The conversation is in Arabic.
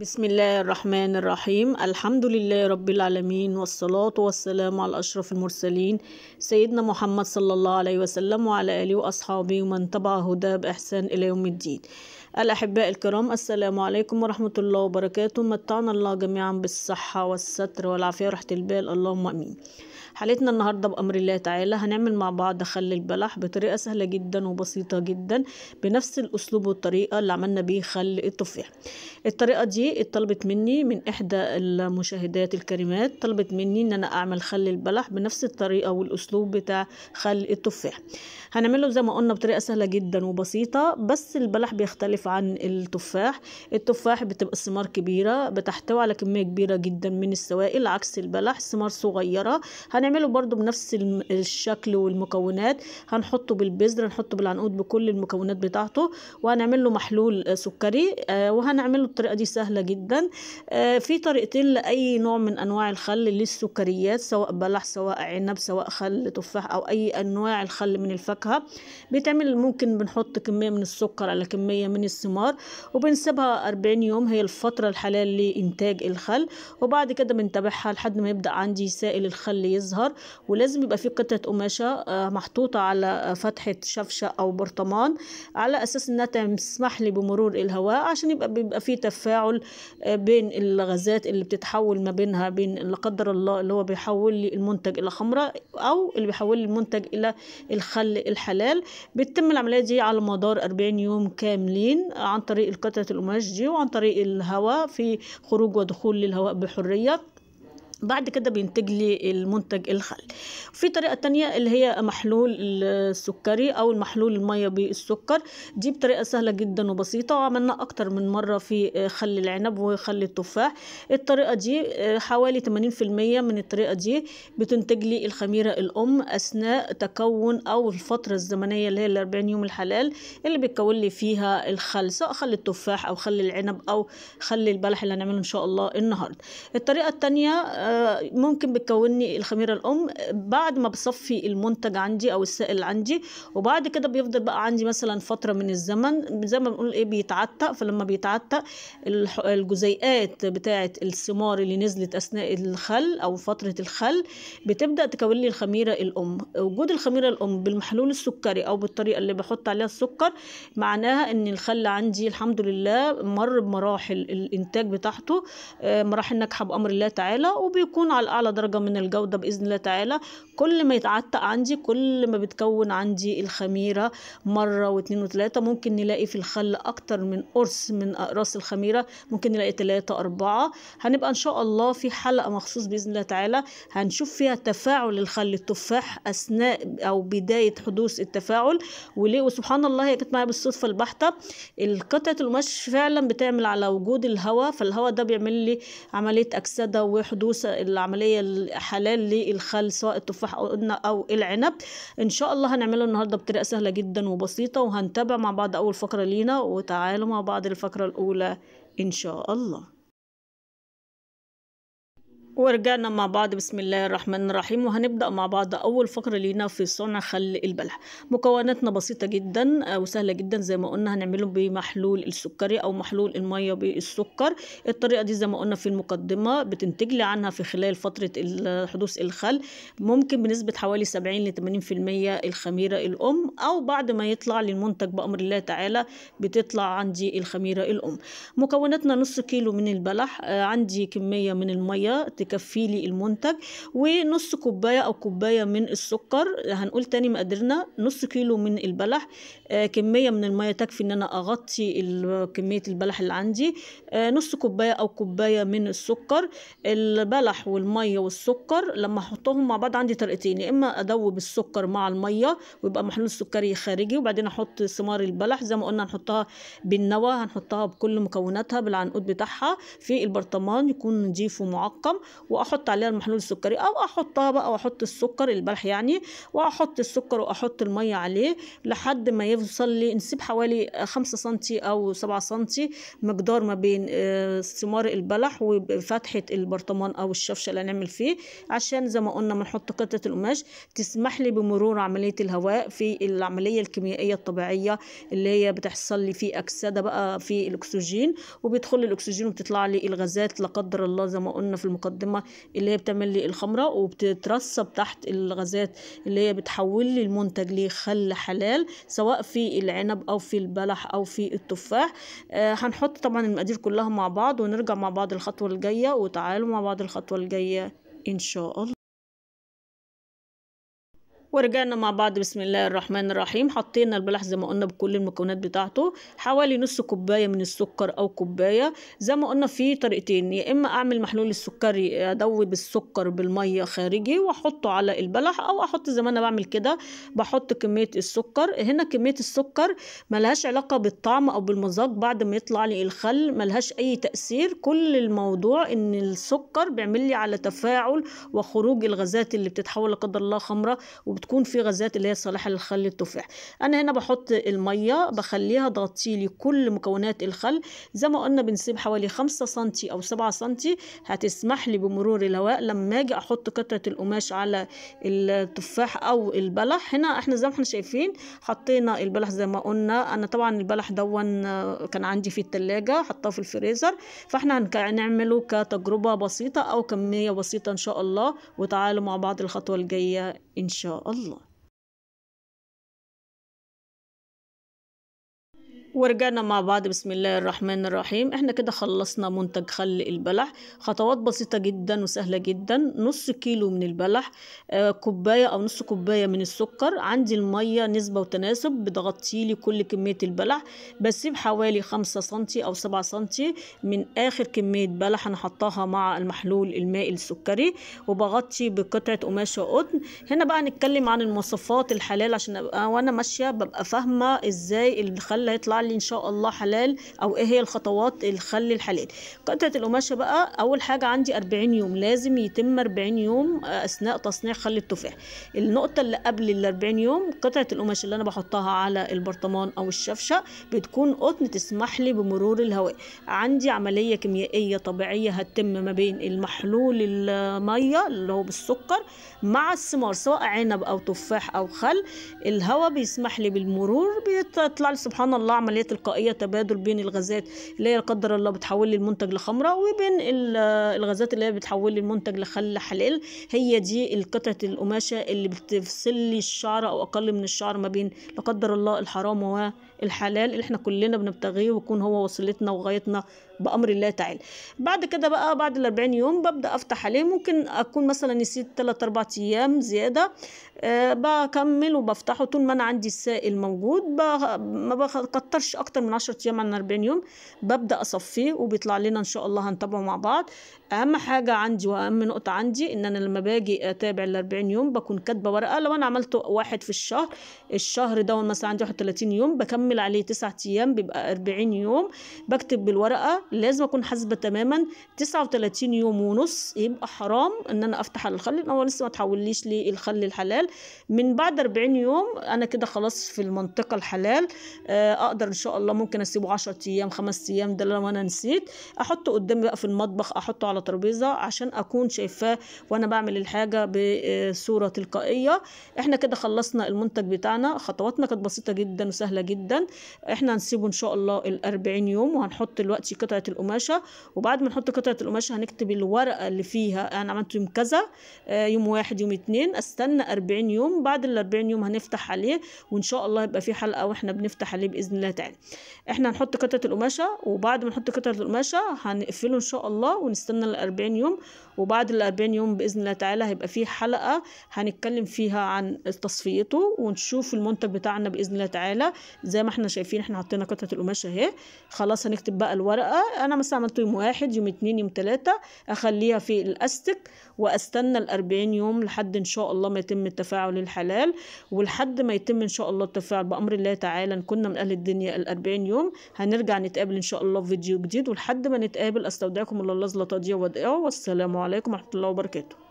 بسم الله الرحمن الرحيم الحمد لله رب العالمين والصلاة والسلام على أشرف المرسلين سيدنا محمد صلى الله عليه وسلم وعلى آله وأصحابه ومن تبع هداه بإحسان إلى يوم الدين الأحباء الكرام السلام عليكم ورحمة الله وبركاته متعنا الله جميعا بالصحة والستر والعافية ورحمة البال اللهم أمين حلقتنا النهاردة بأمر الله تعالى هنعمل مع بعض خل البلح بطريقة سهلة جدا وبسيطة جدا بنفس الأسلوب والطريقة اللي عملنا بيه خل التفاح الطريقة دي اتطلبت مني من إحدى المشاهدات الكريمات طلبت مني إن أنا أعمل خل البلح بنفس الطريقة والأسلوب بتاع خل التفاح هنعمله زي ما قلنا بطريقة سهلة جدا وبسيطة بس البلح بيختلف عن التفاح التفاح بتبقى ثمار كبيرة بتحتوي على كمية كبيرة جدا من السوائل عكس البلح ثمار صغيرة هن هنعمله برضو بنفس الشكل والمكونات هنحطه بالبذرة هنحطه بالعنقود بكل المكونات بتاعته وهنعمل له محلول آه، سكري آه، وهنعمله الطريقه دي سهله جدا آه، في طريقتين لاي نوع من انواع الخل للسكريات سواء بلح سواء عنب سواء خل تفاح او اي انواع الخل من الفاكهه بيتعمل ممكن بنحط كميه من السكر على كميه من الثمار وبنسيبها 40 يوم هي الفتره الحالية لانتاج الخل وبعد كده بنتابعها لحد ما يبدا عندي سائل الخل يظهر الازهر ولازم يبقى في قطعه قماشه آه، محطوطه على آه، فتحه شفشه او برطمان على اساس انها تسمح لي بمرور الهواء عشان يبقى بيبقى في تفاعل آه، بين الغازات اللي بتتحول ما بينها بين لا قدر الله اللي هو بيحول لي المنتج الى خمره او اللي بيحول لي المنتج الى الخل الحلال بتتم العمليه دي على مدار 40 يوم كاملين عن طريق قطعه القماش دي وعن طريق الهواء في خروج ودخول للهواء بحريه بعد كده بينتج لي المنتج الخل في طريقة تانية اللي هي محلول السكري أو المحلول المية بالسكر دي بطريقة سهلة جدا وبسيطة وعملنا أكتر من مرة في خل العنب وخل التفاح الطريقة دي آه، حوالي 80% من الطريقة دي بتنتج لي الخميرة الأم أثناء تكون أو الفترة الزمنية اللي هي الأربعين يوم الحلال اللي بيتكون لي فيها الخل سواء خل التفاح أو خل العنب أو خل البلح اللي هنعمله إن شاء الله النهاردة الطريقة التانية آه، آه، ممكن بتكوني الخميرة الأم بعد ما بصفي المنتج عندي أو السائل عندي وبعد كده بيفضل بقى عندي مثلا فترة من الزمن زي ما بنقول إيه بيتعتق فلما بيتعتق الجزيئات بتاعة الثمار اللي نزلت أثناء الخل أو فترة الخل بتبدأ تكون لي الخميرة الأم وجود الخميرة الأم بالمحلول السكري أو بالطريقة اللي بحط عليها السكر معناها إن الخل عندي الحمد لله مر بمراحل الإنتاج بتاعته آه، مراحل ناجحة بأمر الله تعالى وب وبيكون على أعلى درجة من الجودة بإذن الله تعالى كل ما يتعتق عندي كل ما بتكون عندي الخميرة مرة واتنين وتلاتة ممكن نلاقي في الخل أكتر من قرص من أقراص الخميرة ممكن نلاقي تلاتة أربعة هنبقى إن شاء الله في حلقة مخصوص بإذن الله تعالى هنشوف فيها تفاعل الخل التفاح أثناء أو بداية حدوث التفاعل وليه وسبحان الله هي كانت معايا بالصدفة البحتة قطعة القماش فعلا بتعمل على وجود الهواء فالهواء ده بيعمل لي عملية أكسدة وحدوث العمليه الحلال للخل سواء التفاح او او العنب ان شاء الله هنعمله النهارده بطريقه سهله جدا وبسيطه وهنتابع مع بعض اول فقره لينا وتعالوا مع بعض الفقره الاولى ان شاء الله ورجعنا مع بعض بسم الله الرحمن الرحيم وهنبدأ مع بعض أول فقرة لينا في صنع خل البلح مكوناتنا بسيطة جدا آه، وسهلة جدا زي ما قلنا هنعمله بمحلول السكري أو محلول المية بالسكر الطريقة دي زي ما قلنا في المقدمة بتنتج لي عنها في خلال فترة حدوث الخل ممكن بنسبة حوالي 70 ل 80% الخميرة الأم أو بعد ما يطلع للمنتج بأمر الله تعالى بتطلع عندي الخميرة الأم مكوناتنا نص كيلو من البلح آه، عندي كمية من المية تكفي لي المنتج ونص كوباية أو كوباية من السكر هنقول تاني مقدرنا نص كيلو من البلح آه كمية من المية تكفي إن أنا أغطي كمية البلح اللي عندي آه نص كوباية أو كوباية من السكر البلح والمية والسكر لما أحطهم مع بعض عندي طريقتين يا إما أدوب السكر مع المية ويبقى محلول سكري خارجي وبعدين أحط ثمار البلح زي ما قلنا هنحطها بالنوى هنحطها بكل مكوناتها بالعنقود بتاعها في البرطمان يكون نضيف ومعقم واحط عليها المحلول السكري او احطها بقى واحط السكر البلح يعني واحط السكر واحط الميه عليه لحد ما يوصل لي نسيب حوالي خمسة سنتي او سبعة سنتي مقدار ما بين ثمار آه، البلح وفتحه البرطمان او الشفشه اللي هنعمل فيه عشان زي ما قلنا بنحط قطعه القماش تسمح لي بمرور عمليه الهواء في العمليه الكيميائيه الطبيعيه اللي هي بتحصل لي في اكسده بقى في الاكسجين وبيدخل الاكسجين وبتطلع لي الغازات لا قدر الله زي ما قلنا في المقدمه الأنزيمة اللي هي بتعمل لي الخمرة وبتترسب تحت الغازات اللي هي بتحول لي المنتج لخل حلال سواء في العنب أو في البلح أو في التفاح آه هنحط طبعا المقادير كلها مع بعض ونرجع مع بعض الخطوة الجاية وتعالوا مع بعض الخطوة الجاية إن شاء الله ورجعنا مع بعض بسم الله الرحمن الرحيم حطينا البلح زي ما قلنا بكل المكونات بتاعته حوالي نص كوبايه من السكر او كوبايه زي ما قلنا في طريقتين يا اما اعمل محلول السكري ادوب السكر بالميه خارجي واحطه على البلح او احط زي ما انا بعمل كده بحط كميه السكر هنا كميه السكر ملهاش علاقه بالطعم او بالمذاق بعد ما يطلع لي الخل ملهاش اي تاثير كل الموضوع ان السكر بيعمل لي على تفاعل وخروج الغازات اللي بتتحول لا قدر الله خمره وبت بتكون في غازات اللي هي صالحة للخل التفاح أنا هنا بحط المية بخليها تغطي لي كل مكونات الخل زي ما قلنا بنسيب حوالي خمسة سنتي أو سبعة سنتي هتسمح لي بمرور الهواء لما أجي أحط قطعة القماش على التفاح أو البلح هنا احنا زي ما احنا شايفين حطينا البلح زي ما قلنا أنا طبعا البلح دون كان عندي في التلاجة حطاه في الفريزر فاحنا هنعمله كتجربة بسيطة أو كمية بسيطة إن شاء الله وتعالوا مع بعض الخطوة الجاية إن شاء الله ورجعنا مع بعض بسم الله الرحمن الرحيم احنا كده خلصنا منتج خل البلح خطوات بسيطة جدا وسهلة جدا نص كيلو من البلح آه، كوباية او نص كوباية من السكر عندي المية نسبة وتناسب بتغطي لي كل كمية البلح بسيب حوالي خمسة سنتي او سبعة سنتي من اخر كمية بلح انا حطاها مع المحلول المائي السكري وبغطي بقطعة قماشة قطن هنا بقى هنتكلم عن المواصفات الحلال عشان ابقى وانا ماشية ببقى فاهمة ازاي الخل هيطلع الحلي ان شاء الله حلال او ايه هي الخطوات اللي تخلي الحلال قطعه القماشه بقى اول حاجه عندي 40 يوم لازم يتم 40 يوم آه، اثناء تصنيع خل التفاح النقطه اللي قبل ال 40 يوم قطعه القماش اللي انا بحطها على البرطمان او الشفشه بتكون قطن تسمح لي بمرور الهواء عندي عمليه كيميائيه طبيعيه هتتم ما بين المحلول الميه اللي هو بالسكر مع الثمار سواء عنب او تفاح او خل الهواء بيسمح لي بالمرور بيطلع لي سبحان الله عمليه عمليه تلقائيه تبادل بين الغازات اللي هي قدر الله بتحول لي المنتج لخمره وبين الغازات اللي هي بتحول لي المنتج لخل حلال هي دي القطعه القماشه اللي بتفصل لي الشعر او اقل من الشعر ما بين لا قدر الله الحرام والحلال اللي احنا كلنا بنبتغيه ويكون هو وصلتنا وغايتنا بامر الله تعالى بعد كده بقى بعد ال 40 يوم ببدا افتح عليه ممكن اكون مثلا نسيت 3 4 ايام زياده أه بكمل وبفتحه طول ما انا عندي السائل موجود ما بكترش اكتر من 10 ايام عن 40 يوم ببدا اصفيه وبيطلع لنا ان شاء الله هنتابعه مع بعض اهم حاجه عندي واهم نقطه عندي ان انا لما باجي اتابع ال 40 يوم بكون كاتبه ورقه لو انا عملت واحد في الشهر الشهر ده مثلا عندي 31 يوم بكمل عليه 9 ايام بيبقى 40 يوم بكتب بالورقه لازم اكون حاسبه تماما 39 يوم ونص يبقى حرام ان انا افتح الخل لان هو لسه ما تحوليش للخل الحلال من بعد 40 يوم انا كده خلاص في المنطقه الحلال آه، اقدر ان شاء الله ممكن اسيبه 10 ايام 5 ايام ده لو انا نسيت احطه قدامي بقى في المطبخ احطه على الترابيزه عشان اكون شايفاه وانا بعمل الحاجه بصوره تلقائيه احنا كده خلصنا المنتج بتاعنا خطواتنا كانت بسيطه جدا وسهله جدا احنا هنسيبه ان شاء الله ال40 يوم وهنحط دلوقتي قطعه القماشه وبعد ما نحط قطعه القماشه هنكتب الورقه اللي فيها انا عملت يوم كذا آه، يوم واحد يوم اتنين استنى 40 يوم بعد ال 40 يوم هنفتح عليه وان شاء الله يبقى في حلقه واحنا بنفتح عليه باذن الله تعالى احنا هنحط قطعه القماشه وبعد ما نحط قطعه القماشه هنقفله ان شاء الله ونستنى 40 يوم وبعد ال 40 يوم بإذن الله تعالى هيبقى فيه حلقة هنتكلم فيها عن تصفيته ونشوف المنتج بتاعنا بإذن الله تعالى زي ما احنا شايفين احنا حطينا قطعة القماش اهي خلاص هنكتب بقى الورقة أنا مثلا عملته يوم واحد يوم اتنين يوم تلاتة أخليها في الأستك وأستنى ال 40 يوم لحد إن شاء الله ما يتم التفاعل الحلال ولحد ما يتم إن شاء الله التفاعل بأمر الله تعالى إن كنا من أهل الدنيا ال 40 يوم هنرجع نتقابل إن شاء الله في فيديو جديد ولحد ما نتقابل أستودعكم الله الزلطة دي يا والسلام عليكم ورحمة الله وبركاته